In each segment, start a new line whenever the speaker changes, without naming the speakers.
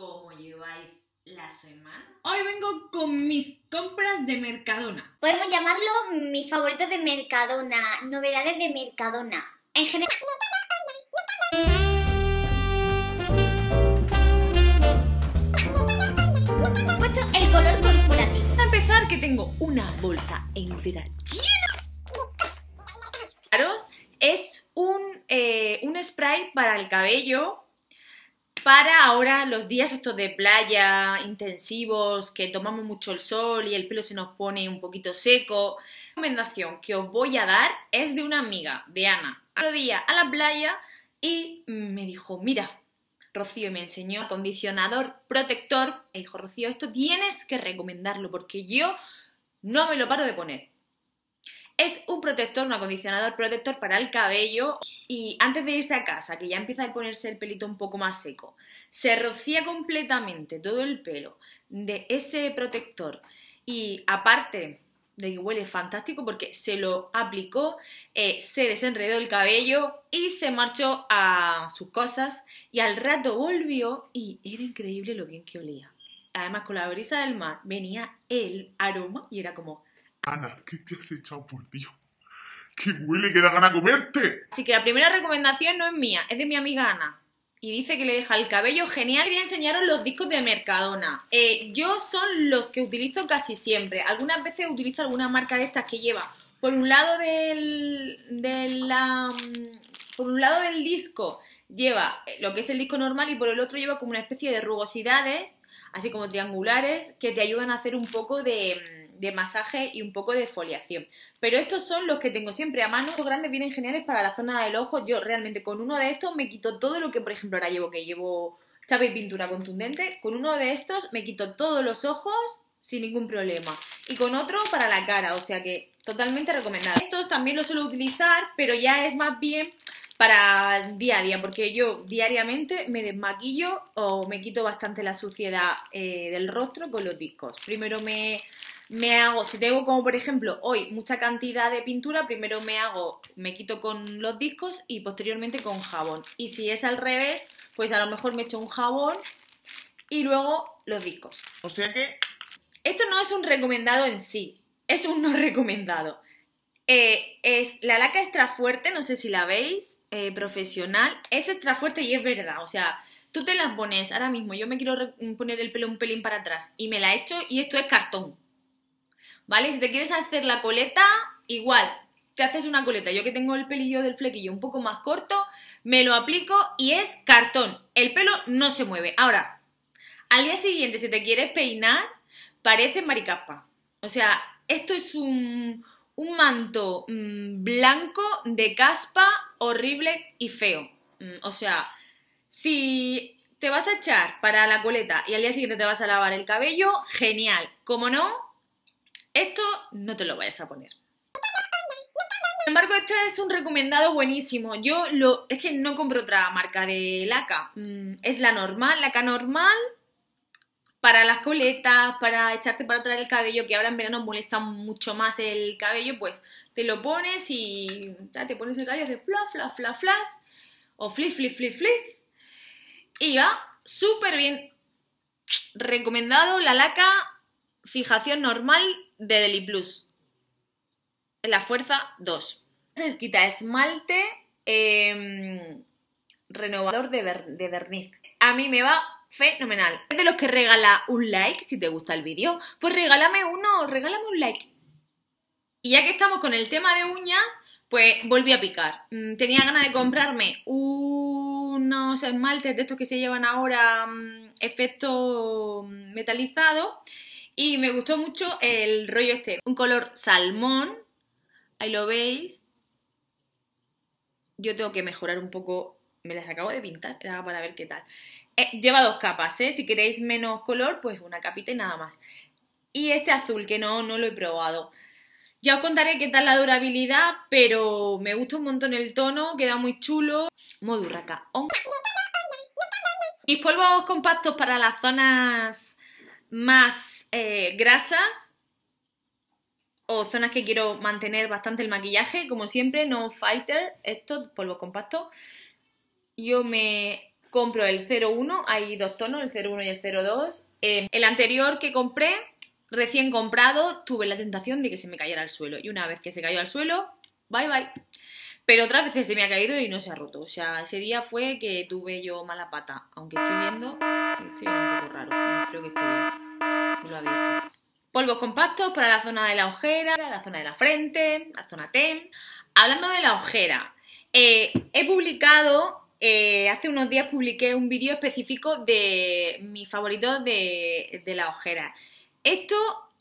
cómo lleváis la semana. Hoy vengo con mis compras de Mercadona. Podemos llamarlo mis favoritos de Mercadona, novedades de Mercadona. En general. Puesto el color corporativo. Para empezar, que tengo una bolsa entera llena. Es un, eh, un spray para el cabello para ahora los días estos de playa intensivos, que tomamos mucho el sol y el pelo se nos pone un poquito seco. La recomendación que os voy a dar es de una amiga, de Ana. Otro día a la playa y me dijo, mira, Rocío me enseñó acondicionador protector. Me dijo, Rocío, esto tienes que recomendarlo porque yo no me lo paro de poner. Es un protector, un acondicionador protector para el cabello y antes de irse a casa, que ya empieza a ponerse el pelito un poco más seco, se rocía completamente todo el pelo de ese protector y aparte de que huele fantástico porque se lo aplicó, eh, se desenredó el cabello y se marchó a sus cosas y al rato volvió y era increíble lo bien que olía. Además con la brisa del mar venía el aroma y era como... Ana, ¿qué te has echado por Dios? ¡Qué huele que da gana comerte! Así que la primera recomendación no es mía, es de mi amiga Ana. Y dice que le deja el cabello genial. Voy a enseñaros los discos de Mercadona. Eh, yo son los que utilizo casi siempre. Algunas veces utilizo alguna marca de estas que lleva por un lado del, por un lado del disco lleva lo que es el disco normal y por el otro lleva como una especie de rugosidades así como triangulares que te ayudan a hacer un poco de de masaje y un poco de foliación. Pero estos son los que tengo siempre a mano. Estos grandes vienen geniales para la zona del ojo. Yo realmente con uno de estos me quito todo lo que, por ejemplo, ahora llevo que llevo ¿sabéis? pintura contundente. Con uno de estos me quito todos los ojos sin ningún problema. Y con otro para la cara, o sea que totalmente recomendado. Estos también los suelo utilizar, pero ya es más bien para día a día, porque yo diariamente me desmaquillo o me quito bastante la suciedad eh, del rostro con los discos. Primero me me hago, si tengo como por ejemplo hoy mucha cantidad de pintura, primero me hago, me quito con los discos y posteriormente con jabón. Y si es al revés, pues a lo mejor me echo un jabón y luego los discos. O sea que... Esto no es un recomendado en sí, es un no recomendado. Eh, es, la laca extra fuerte, no sé si la veis, eh, profesional, es extra fuerte y es verdad, o sea, tú te las pones ahora mismo, yo me quiero poner el pelo un pelín para atrás y me la echo y esto es cartón. ¿vale? Si te quieres hacer la coleta, igual, te haces una coleta. Yo que tengo el pelillo del flequillo un poco más corto, me lo aplico y es cartón. El pelo no se mueve. Ahora, al día siguiente, si te quieres peinar, parece maricapa. O sea, esto es un, manto mm, blanco de caspa horrible y feo. Mm, o sea, si te vas a echar para la coleta y al día siguiente te vas a lavar el cabello, genial. Como no, esto no te lo vayas a poner. Sin embargo, este es un recomendado buenísimo. Yo lo. Es que no compro otra marca de laca. Mm, es la normal, laca normal. Para las coletas, para echarte para traer el cabello, que ahora en verano molesta mucho más el cabello, pues te lo pones y ya, te pones el cabello, de fla, fla, fla, flash, o flis, flis, flis, flis. Y va súper bien. Recomendado la laca fijación normal de Deli Plus. La fuerza 2. Se quita esmalte em, renovador de, de verniz. A mí me va fenomenal. de los que regala un like si te gusta el vídeo. Pues regálame uno, regálame un like. Y ya que estamos con el tema de uñas, pues volví a picar. Mm, tenía ganas de comprarme unos esmaltes de estos que se llevan ahora mm, efecto mm, metalizado y me gustó mucho el rollo este, un color salmón, ahí lo veis. Yo tengo que mejorar un poco, me las acabo de pintar, era para ver qué tal. Eh, lleva dos capas, ¿eh? si queréis menos color, pues una capita y nada más. Y este azul, que no, no lo he probado. Ya os contaré qué tal la durabilidad, pero me gusta un montón el tono, queda muy chulo. Modurraca. Mis oh. polvos compactos para las zonas más eh, grasas o zonas que quiero mantener bastante el maquillaje, como siempre, no fighter, esto, polvo compacto. Yo me compro el 01, hay dos tonos, el 01 y el 02. Em, el anterior que compré, recién comprado, tuve la tentación de que se me cayera al suelo. Y una vez que se cayó al suelo, bye bye. Pero otras veces se me ha caído y no se ha roto. O sea, ese día fue que tuve yo mala pata. Aunque estoy viendo, estoy viendo un poco raro. Creo que estoy Polvos compactos para la zona de la ojera, la zona de la frente, la zona T. Hablando de la ojera, eh, he publicado, eh, hace unos días publiqué un vídeo específico de mi favorito de, la ojera. Esto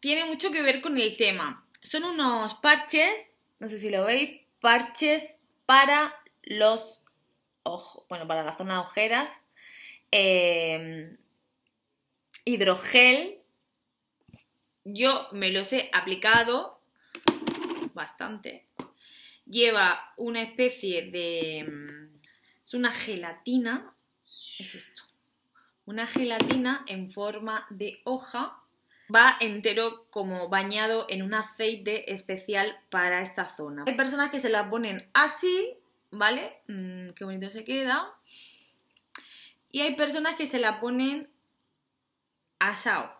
tiene mucho que ver con el tema. Son unos parches, no sé si lo veis, parches para los ojos, bueno, para la zona de ojeras. Eh, hidrogel yo me los he aplicado bastante. Lleva una especie de... Mm, es una gelatina. Es esto. Una gelatina en forma de hoja. Va entero como bañado en un aceite especial para esta zona. Hay personas que se la ponen así, ¿vale? Mm, qué bonito se queda. Y hay personas que se la ponen asado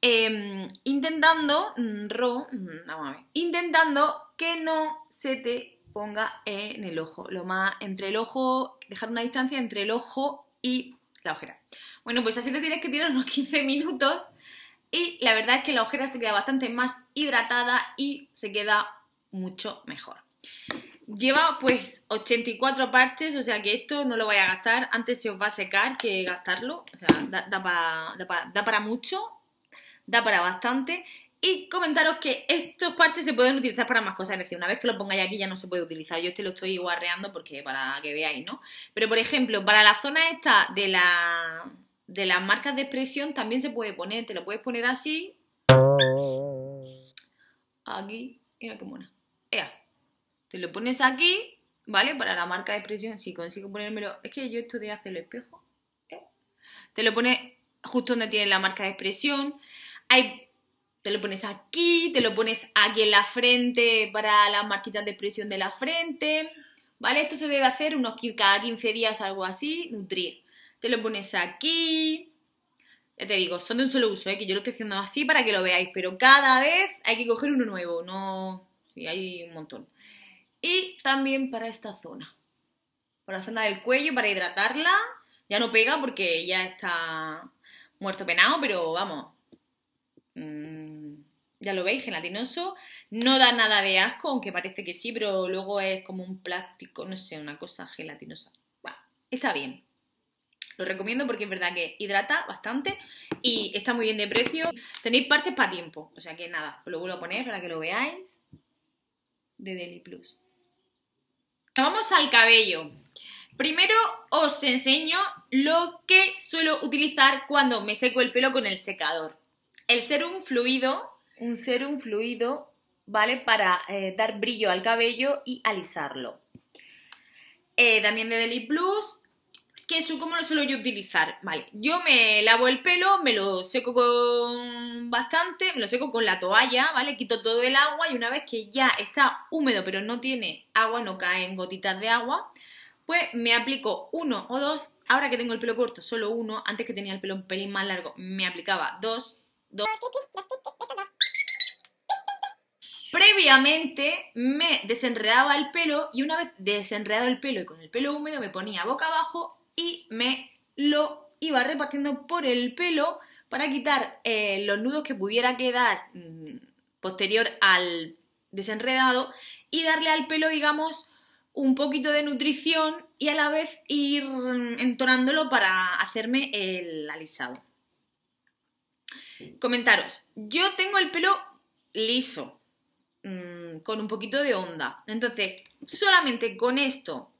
Em, intentando, mm, ro, mm, intentando que no se te ponga en el ojo, lo más entre el ojo, dejar una distancia entre el ojo y la ojera. Bueno, pues así lo tienes que tirar unos 15 minutos y la verdad es que la ojera se queda bastante más hidratada y se queda mucho mejor. Lleva pues 84 parches, o sea que esto no lo voy a gastar, antes se os va a secar que gastarlo, o sea, da para mucho da para bastante. Y comentaros que estas partes se pueden utilizar para más cosas, es decir, una vez que lo pongáis aquí ya no se puede utilizar. Yo este lo estoy guarreando porque para que veáis, ¿no? Pero por ejemplo, para la zona esta de la de las marcas de expresión también se puede poner, te lo puedes poner así. Aquí, mira qué mona. Te lo pones aquí, ¿vale? Para la marca de expresión, si consigo ponérmelo. Es que yo esto de hacer el espejo. ¿eh? Te lo pones justo donde tiene la marca de expresión te lo pones aquí, te lo pones aquí en la frente para las marquitas de expresión de la frente, ¿vale? Esto se debe hacer unos cada 15 días, algo así, nutrir. Te lo pones aquí, ya te digo, son de un solo uso, ¿eh? que yo lo estoy haciendo así para que lo veáis, pero cada vez hay que coger uno nuevo, no... Sí, hay un montón. Y también para esta zona, para la zona del cuello, para hidratarla, ya no pega porque ya está muerto penado, pero vamos, ya lo veis, gelatinoso, no da nada de asco, aunque parece que sí, pero luego es como un plástico, no sé, una cosa gelatinosa. Bueno, está bien. Lo recomiendo porque es verdad que hidrata bastante y está muy bien de precio. Tenéis parches para tiempo, o sea que nada, os lo vuelvo a poner para que lo veáis. De Deli Plus. Vamos al cabello. Primero os enseño lo que suelo utilizar cuando me seco el pelo con el secador. El serum fluido un serum fluido, ¿vale? Para eh, dar brillo al cabello y alisarlo. Eh, también de Deli Plus, que eso ¿cómo lo suelo yo utilizar, ¿vale? Yo me lavo el pelo, me lo seco con bastante, me lo seco con la toalla, ¿vale? Quito todo el agua y una vez que ya está húmedo pero no tiene agua, no en gotitas de agua, pues me aplico uno o dos. Ahora que tengo el pelo corto, solo uno. Antes que tenía el pelo un pelín más largo, me aplicaba dos, dos. Previamente me desenredaba el pelo y una vez desenredado el pelo y con el pelo húmedo me ponía boca abajo y me lo iba repartiendo por el pelo para quitar eh, los nudos que pudiera quedar mm, posterior al desenredado y darle al pelo, digamos, un poquito de nutrición y a la vez ir mm, entonándolo para hacerme el alisado. Comentaros, yo tengo el pelo liso, con un poquito de onda. Entonces, solamente con esto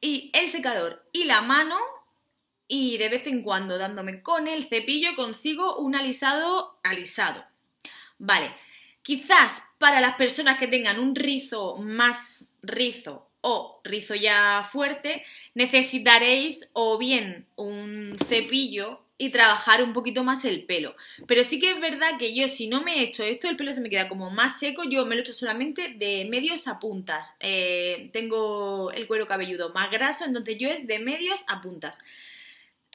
y el secador y la mano y de vez en cuando dándome con el cepillo consigo un alisado alisado. Vale, quizás para las personas que tengan un rizo más rizo o rizo ya fuerte, necesitaréis o bien un cepillo y trabajar un poquito más el pelo. Pero sí que es verdad que yo si no me he hecho esto, el pelo se me queda como más seco, yo me lo he hecho solamente de medios a puntas. Eh, tengo el cuero cabelludo más graso, entonces yo es de medios a puntas.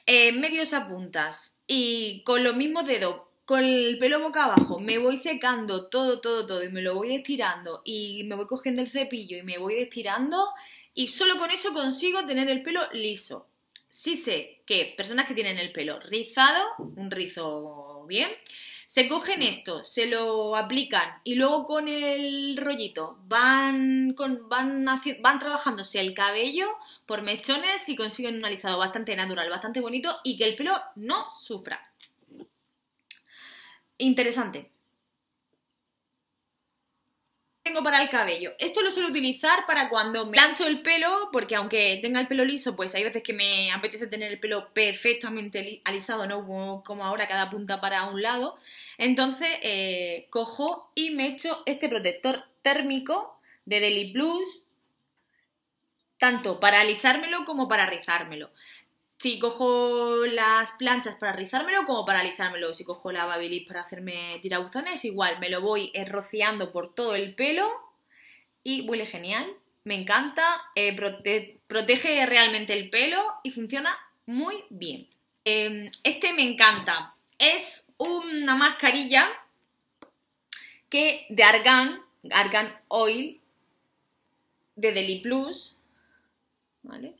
Eh, medios a puntas y con los mismos dedos con el pelo boca abajo, me voy secando todo, todo, todo y me lo voy estirando y me voy cogiendo el cepillo y me voy estirando y solo con eso consigo tener el pelo liso sí sé que personas que tienen el pelo rizado, un rizo bien, se cogen esto, se lo aplican y luego con el rollito van, trabajándose el cabello por mechones y consiguen un alisado bastante natural, bastante bonito y que el pelo no sufra. Interesante tengo para el cabello. Esto lo suelo utilizar para cuando me lancho el pelo, porque aunque tenga el pelo liso, pues hay veces que me apetece tener el pelo perfectamente alisado, ¿no? Como, ahora, cada punta para un lado. Entonces, eh, cojo y me echo este protector térmico de Deli Blues tanto para alisármelo como para rizármelo si cojo las planchas para rizármelo como para alisármelo, si cojo la babilis para hacerme tirabuzones, igual me lo voy eh, rociando por todo el pelo y huele genial, me encanta, eh, protege realmente el pelo y funciona muy bien. Em, este me encanta, es una mascarilla que de Argan, Argan Oil, de Deli Plus, ¿vale?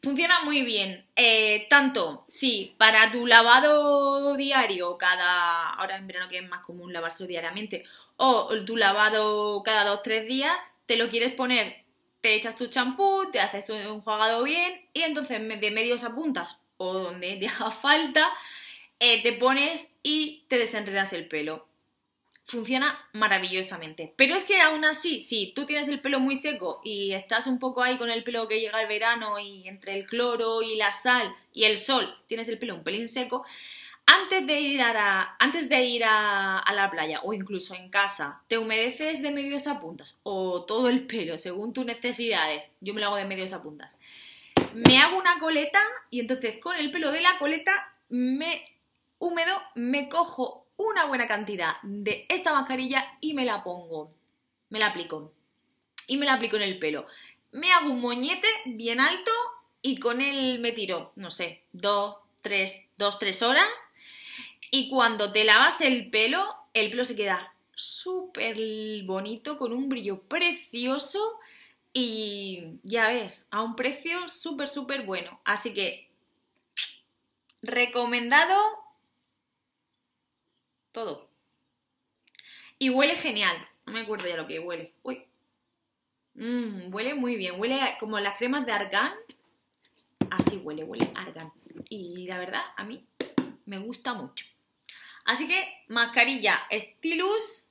Funciona muy bien, eh, tanto si para tu lavado diario cada, ahora en verano que es más común lavarse diariamente, o tu lavado cada dos tres días, te lo quieres poner, te echas tu champú, te haces un enjuagado bien y entonces de medios a puntas o donde te haga falta, eh, te pones y te desenredas el pelo funciona maravillosamente. Pero es que aún así, si tú tienes el pelo muy seco y estás un poco ahí con el pelo que llega el verano y entre el cloro y la sal y el sol, tienes el pelo un pelín seco, antes de ir a la, antes de ir a la playa o incluso en casa, te humedeces de medios a puntas o todo el pelo según tus necesidades. Yo me lo hago de medios a puntas. Me hago una coleta y entonces con el pelo de la coleta me húmedo, me cojo una buena cantidad de esta mascarilla y me la pongo, me la aplico y me la aplico en el pelo. Me hago un moñete bien alto y con él me tiro, no sé, dos, tres, dos, tres horas y cuando te lavas el pelo, el pelo se queda súper bonito, con un brillo precioso y ya ves, a un precio súper, súper bueno. Así que recomendado todo. Y huele genial. No me acuerdo ya lo que huele. Uy. Mm, huele muy bien. Huele como las cremas de Argan Así ah, huele, huele argán. Y la verdad, a mí me gusta mucho. Así que, mascarilla Stylus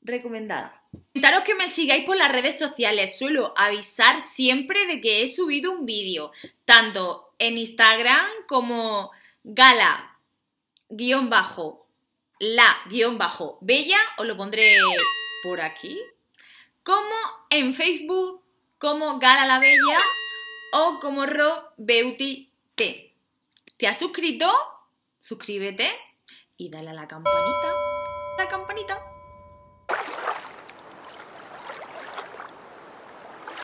recomendada. Comentaros que me sigáis por las redes sociales. Suelo avisar siempre de que he subido un vídeo. Tanto en Instagram como gala bajo la guión bajo bella, os lo pondré por aquí, como en Facebook, como Gala la Bella o como Ro Beauty T. ¿Te has suscrito? Suscríbete y dale a la campanita. La campanita.